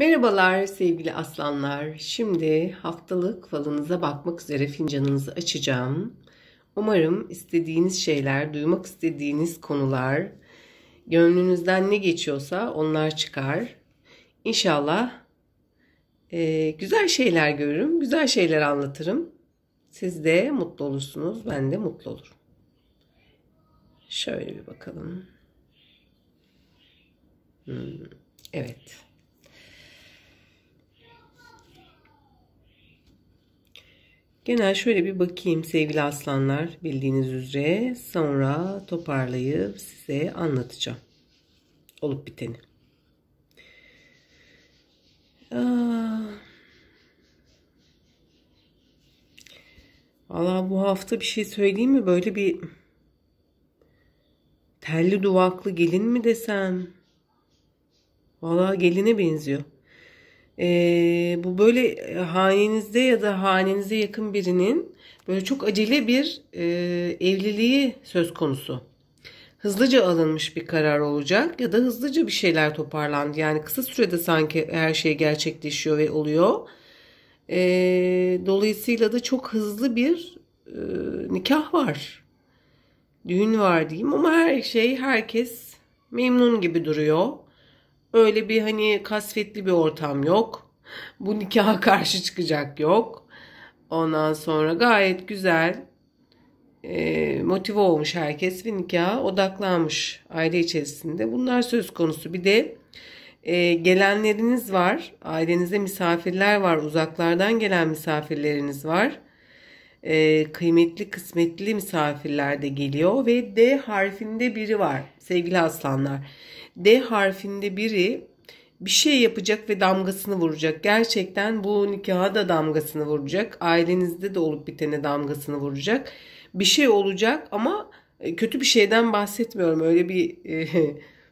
Merhabalar sevgili aslanlar. Şimdi haftalık falınıza bakmak üzere fincanınızı açacağım. Umarım istediğiniz şeyler, duymak istediğiniz konular, gönlünüzden ne geçiyorsa onlar çıkar. İnşallah e, güzel şeyler görürüm, güzel şeyler anlatırım. Siz de mutlu olursunuz, ben de mutlu olurum. Şöyle bir bakalım. Hmm, evet. Evet. Genel şöyle bir bakayım sevgili aslanlar bildiğiniz üzere sonra toparlayıp size anlatacağım olup biteni. Aa, Valla bu hafta bir şey söyleyeyim mi? Böyle bir telli duvaklı gelin mi desem? Valla geline benziyor. Ee, bu böyle e, hanenizde ya da hanenize yakın birinin böyle çok acele bir e, evliliği söz konusu. Hızlıca alınmış bir karar olacak ya da hızlıca bir şeyler toparlandı. Yani kısa sürede sanki her şey gerçekleşiyor ve oluyor. Ee, dolayısıyla da çok hızlı bir e, nikah var. Düğün var diyeyim ama her şey herkes memnun gibi duruyor. Öyle bir hani kasvetli bir ortam yok. Bu nikaha karşı çıkacak yok. Ondan sonra gayet güzel e, motive olmuş herkes ve nikaha odaklanmış aile içerisinde. Bunlar söz konusu. Bir de e, gelenleriniz var. Ailenize misafirler var. Uzaklardan gelen misafirleriniz var. E, kıymetli kısmetli misafirler de geliyor ve D harfinde biri var sevgili aslanlar. D harfinde biri bir şey yapacak ve damgasını vuracak. Gerçekten bu nikaha da damgasını vuracak. Ailenizde de olup bitene damgasını vuracak. Bir şey olacak ama e, kötü bir şeyden bahsetmiyorum. Öyle bir e,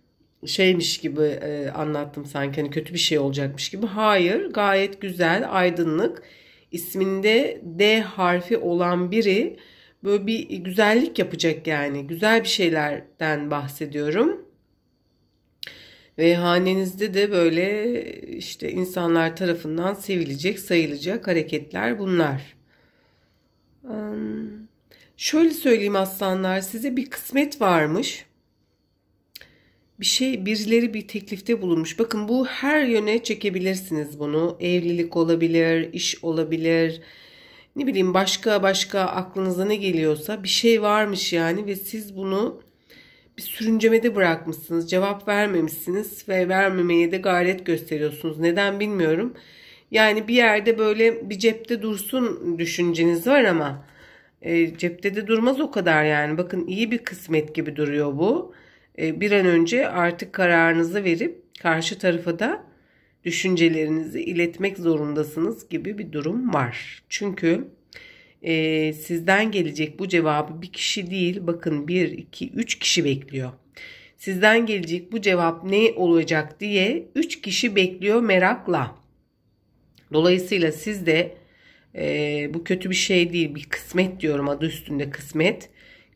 şeymiş gibi e, anlattım sanki. Hani kötü bir şey olacakmış gibi. Hayır, gayet güzel, aydınlık. İsminde D harfi olan biri böyle bir güzellik yapacak yani. Güzel bir şeylerden bahsediyorum ve hanenizde de böyle işte insanlar tarafından sevilecek, sayılacak hareketler bunlar. Şöyle söyleyeyim aslanlar size bir kısmet varmış. Bir şey birileri bir teklifte bulunmuş. Bakın bu her yöne çekebilirsiniz bunu. Evlilik olabilir, iş olabilir. Ne bileyim başka başka aklınıza ne geliyorsa bir şey varmış yani ve siz bunu bir sürüncemede bırakmışsınız. Cevap vermemişsiniz ve vermemeye de gayret gösteriyorsunuz. Neden bilmiyorum. Yani bir yerde böyle bir cepte dursun düşünceniz var ama e, cepte de durmaz o kadar yani. Bakın iyi bir kısmet gibi duruyor bu. E, bir an önce artık kararınızı verip karşı tarafa da düşüncelerinizi iletmek zorundasınız gibi bir durum var. Çünkü e, sizden gelecek bu cevabı bir kişi değil bakın 1, 2, 3 kişi bekliyor. Sizden gelecek bu cevap ne olacak diye 3 kişi bekliyor merakla. Dolayısıyla siz de e, bu kötü bir şey değil bir kısmet diyorum adı üstünde kısmet.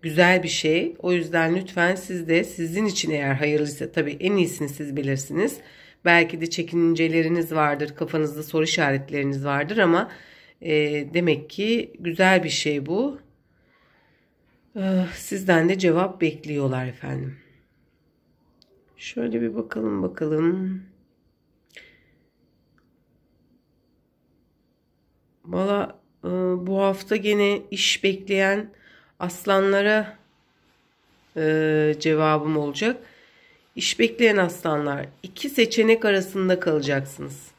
Güzel bir şey. O yüzden lütfen siz de sizin için eğer hayırlıysa tabii en iyisini siz bilirsiniz. Belki de çekinceleriniz vardır, kafanızda soru işaretleriniz vardır ama e, demek ki güzel bir şey bu. E, sizden de cevap bekliyorlar efendim. Şöyle bir bakalım bakalım. Valla e, bu hafta gene iş bekleyen aslanlara e, cevabım olacak. İş bekleyen aslanlar iki seçenek arasında kalacaksınız.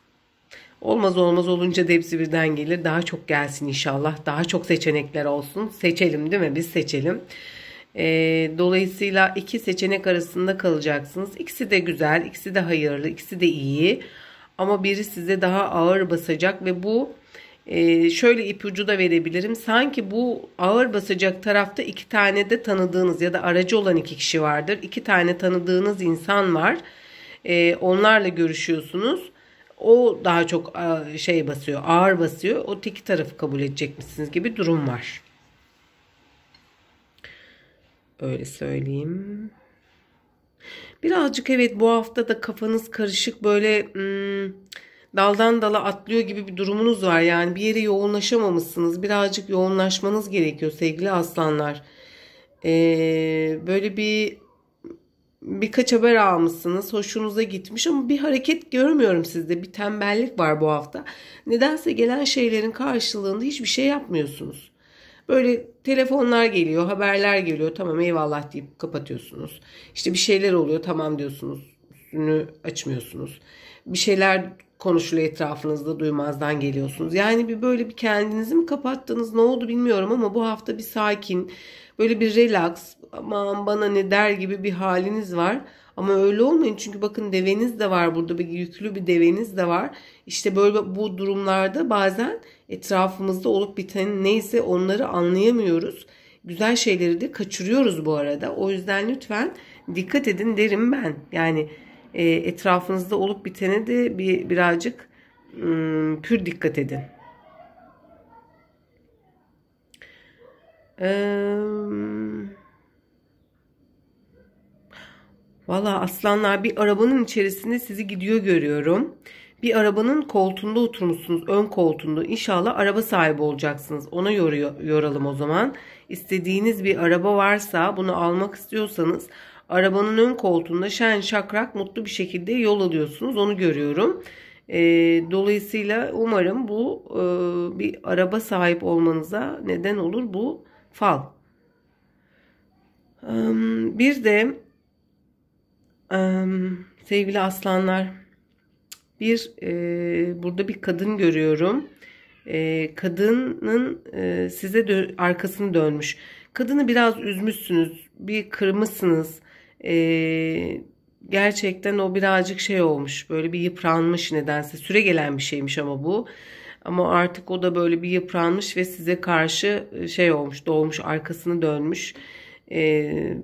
Olmaz olmaz olunca da hepsi birden gelir. Daha çok gelsin inşallah. Daha çok seçenekler olsun. Seçelim değil mi? Biz seçelim. E, dolayısıyla iki seçenek arasında kalacaksınız. İkisi de güzel, ikisi de hayırlı, ikisi de iyi. Ama biri size daha ağır basacak ve bu e, şöyle ipucu da verebilirim. Sanki bu ağır basacak tarafta iki tane de tanıdığınız ya da aracı olan iki kişi vardır. İki tane tanıdığınız insan var. E, onlarla görüşüyorsunuz. O daha çok e, şey basıyor, ağır basıyor. O tek tarafı kabul edecek misiniz gibi durum var. Öyle söyleyeyim. Birazcık evet bu hafta da kafanız karışık böyle hmm, daldan dala atlıyor gibi bir durumunuz var. Yani bir yere yoğunlaşamamışsınız. Birazcık yoğunlaşmanız gerekiyor sevgili aslanlar. Ee, böyle bir birkaç haber almışsınız, hoşunuza gitmiş ama bir hareket görmüyorum sizde. Bir tembellik var bu hafta. Nedense gelen şeylerin karşılığında hiçbir şey yapmıyorsunuz. Böyle telefonlar geliyor, haberler geliyor. Tamam eyvallah deyip kapatıyorsunuz. İşte bir şeyler oluyor, tamam diyorsunuz. Üstünü açmıyorsunuz. Bir şeyler konuşuluyor etrafınızda duymazdan geliyorsunuz. Yani bir böyle bir kendinizi mi kapattınız ne oldu bilmiyorum ama bu hafta bir sakin böyle bir relax aman bana ne der gibi bir haliniz var. Ama öyle olmayın çünkü bakın deveniz de var burada bir yüklü bir deveniz de var. İşte böyle bu durumlarda bazen etrafımızda olup biten neyse onları anlayamıyoruz. Güzel şeyleri de kaçırıyoruz bu arada. O yüzden lütfen dikkat edin derim ben. Yani e, etrafınızda olup bitene de bir birazcık ım, hmm, pür dikkat edin. Eee Valla aslanlar bir arabanın içerisinde sizi gidiyor görüyorum. Bir arabanın koltuğunda oturmuşsunuz. Ön koltuğunda. İnşallah araba sahibi olacaksınız. Ona yoruyor, yoralım o zaman. İstediğiniz bir araba varsa bunu almak istiyorsanız arabanın ön koltuğunda şen şakrak mutlu bir şekilde yol alıyorsunuz. Onu görüyorum. E, dolayısıyla umarım bu e, bir araba sahip olmanıza neden olur bu fal. E, bir de sevgili aslanlar bir e, burada bir kadın görüyorum. E, kadının e, size dö- arkasını dönmüş. Kadını biraz üzmüşsünüz. Bir kırmışsınız. E, gerçekten o birazcık şey olmuş. Böyle bir yıpranmış nedense. Süre gelen bir şeymiş ama bu. Ama artık o da böyle bir yıpranmış ve size karşı e, şey olmuş, doğmuş, arkasını dönmüş. E,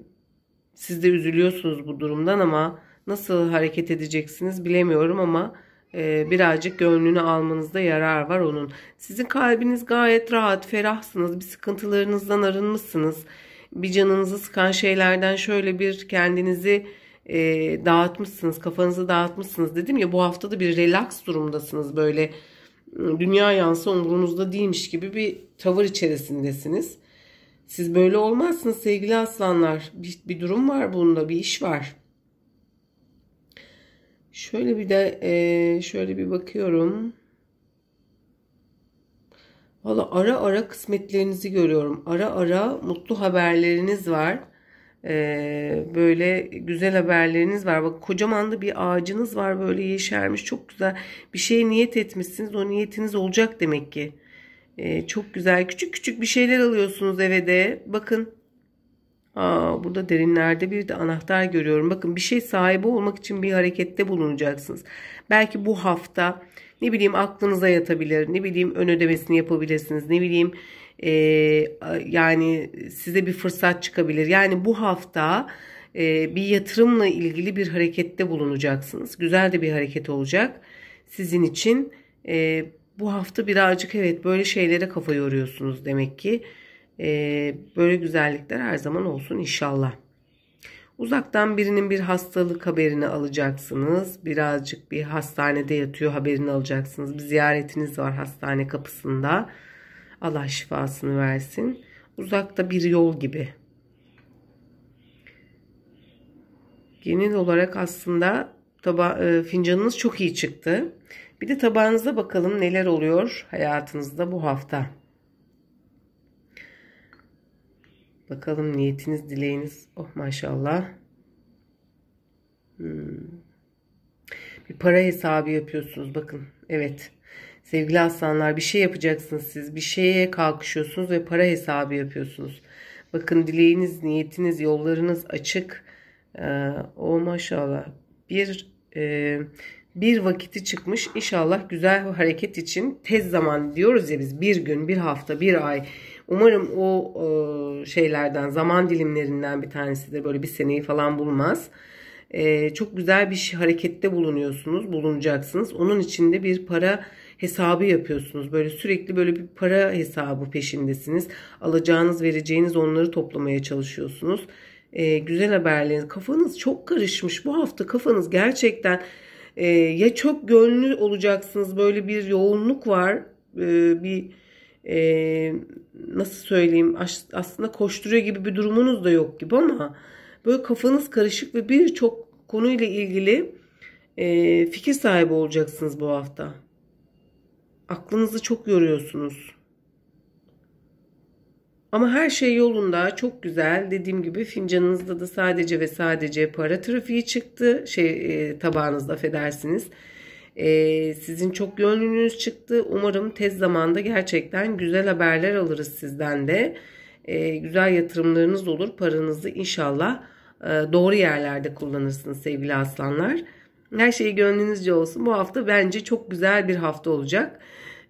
siz de üzülüyorsunuz bu durumdan ama nasıl hareket edeceksiniz bilemiyorum ama e, birazcık gönlünü almanızda yarar var onun. Sizin kalbiniz gayet rahat, ferahsınız, bir sıkıntılarınızdan arınmışsınız. Bir canınızı sıkan şeylerden şöyle bir kendinizi e, dağıtmışsınız, kafanızı dağıtmışsınız. Dedim ya bu haftada bir relax durumdasınız böyle dünya yansı umurunuzda değilmiş gibi bir tavır içerisindesiniz. Siz böyle olmazsınız sevgili aslanlar. Bir, bir durum var bunda, bir iş var. Şöyle bir de e, şöyle bir bakıyorum. Valla ara ara kısmetlerinizi görüyorum. Ara ara mutlu haberleriniz var. Ee, böyle güzel haberleriniz var. Bak kocaman da bir ağacınız var böyle yeşermiş. Çok güzel bir şey niyet etmişsiniz. O niyetiniz olacak demek ki. Ee, çok güzel. Küçük küçük bir şeyler alıyorsunuz eve de. Bakın. Aa, burada derinlerde bir de anahtar görüyorum. Bakın bir şey sahibi olmak için bir harekette bulunacaksınız. Belki bu hafta ne bileyim aklınıza yatabilir. Ne bileyim ön ödemesini yapabilirsiniz. Ne bileyim e, yani size bir fırsat çıkabilir. Yani bu hafta e, bir yatırımla ilgili bir harekette bulunacaksınız. Güzel de bir hareket olacak. Sizin için e, bu hafta birazcık evet böyle şeylere kafa yoruyorsunuz demek ki. Ee, böyle güzellikler her zaman olsun inşallah. Uzaktan birinin bir hastalık haberini alacaksınız. Birazcık bir hastanede yatıyor haberini alacaksınız. Bir ziyaretiniz var hastane kapısında. Allah şifasını versin. Uzakta bir yol gibi. Genel olarak aslında taba, e, fincanınız çok iyi çıktı. Bir de tabağınıza bakalım neler oluyor hayatınızda bu hafta. Bakalım niyetiniz, dileğiniz. Oh maşallah. Hmm. Bir para hesabı yapıyorsunuz bakın. Evet. Sevgili aslanlar bir şey yapacaksınız siz. Bir şeye kalkışıyorsunuz ve para hesabı yapıyorsunuz. Bakın dileğiniz, niyetiniz, yollarınız açık. Ee, o oh, maşallah. Bir e, bir vakiti çıkmış. inşallah güzel hareket için tez zaman diyoruz ya biz bir gün, bir hafta, bir ay. Umarım o e, şeylerden, zaman dilimlerinden bir tanesidir böyle bir seneyi falan bulmaz. E, çok güzel bir harekette bulunuyorsunuz, bulunacaksınız. Onun içinde bir para hesabı yapıyorsunuz. Böyle sürekli böyle bir para hesabı peşindesiniz. Alacağınız, vereceğiniz onları toplamaya çalışıyorsunuz. E, güzel haberleriniz. Kafanız çok karışmış bu hafta. Kafanız gerçekten e, ya çok gönlü olacaksınız böyle bir yoğunluk var. E, bir e, nasıl söyleyeyim aslında koşturuyor gibi bir durumunuz da yok gibi ama böyle kafanız karışık ve birçok konuyla ilgili e, fikir sahibi olacaksınız bu hafta. Aklınızı çok yoruyorsunuz. Ama her şey yolunda çok güzel. Dediğim gibi fincanınızda da sadece ve sadece para trafiği çıktı. Şey e, tabağınızda affedersiniz. E, sizin çok gönlünüz çıktı. Umarım tez zamanda gerçekten güzel haberler alırız sizden de. E, güzel yatırımlarınız olur. Paranızı inşallah e, doğru yerlerde kullanırsınız sevgili aslanlar. Her şey gönlünüzce olsun. Bu hafta bence çok güzel bir hafta olacak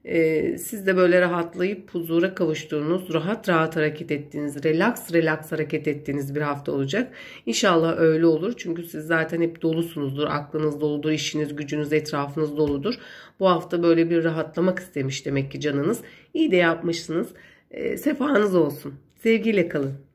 e, siz de böyle rahatlayıp huzura kavuştuğunuz, rahat rahat hareket ettiğiniz, relax relax hareket ettiğiniz bir hafta olacak. İnşallah öyle olur. Çünkü siz zaten hep dolusunuzdur. Aklınız doludur, işiniz, gücünüz, etrafınız doludur. Bu hafta böyle bir rahatlamak istemiş demek ki canınız. İyi de yapmışsınız. E, sefanız olsun. Sevgiyle kalın.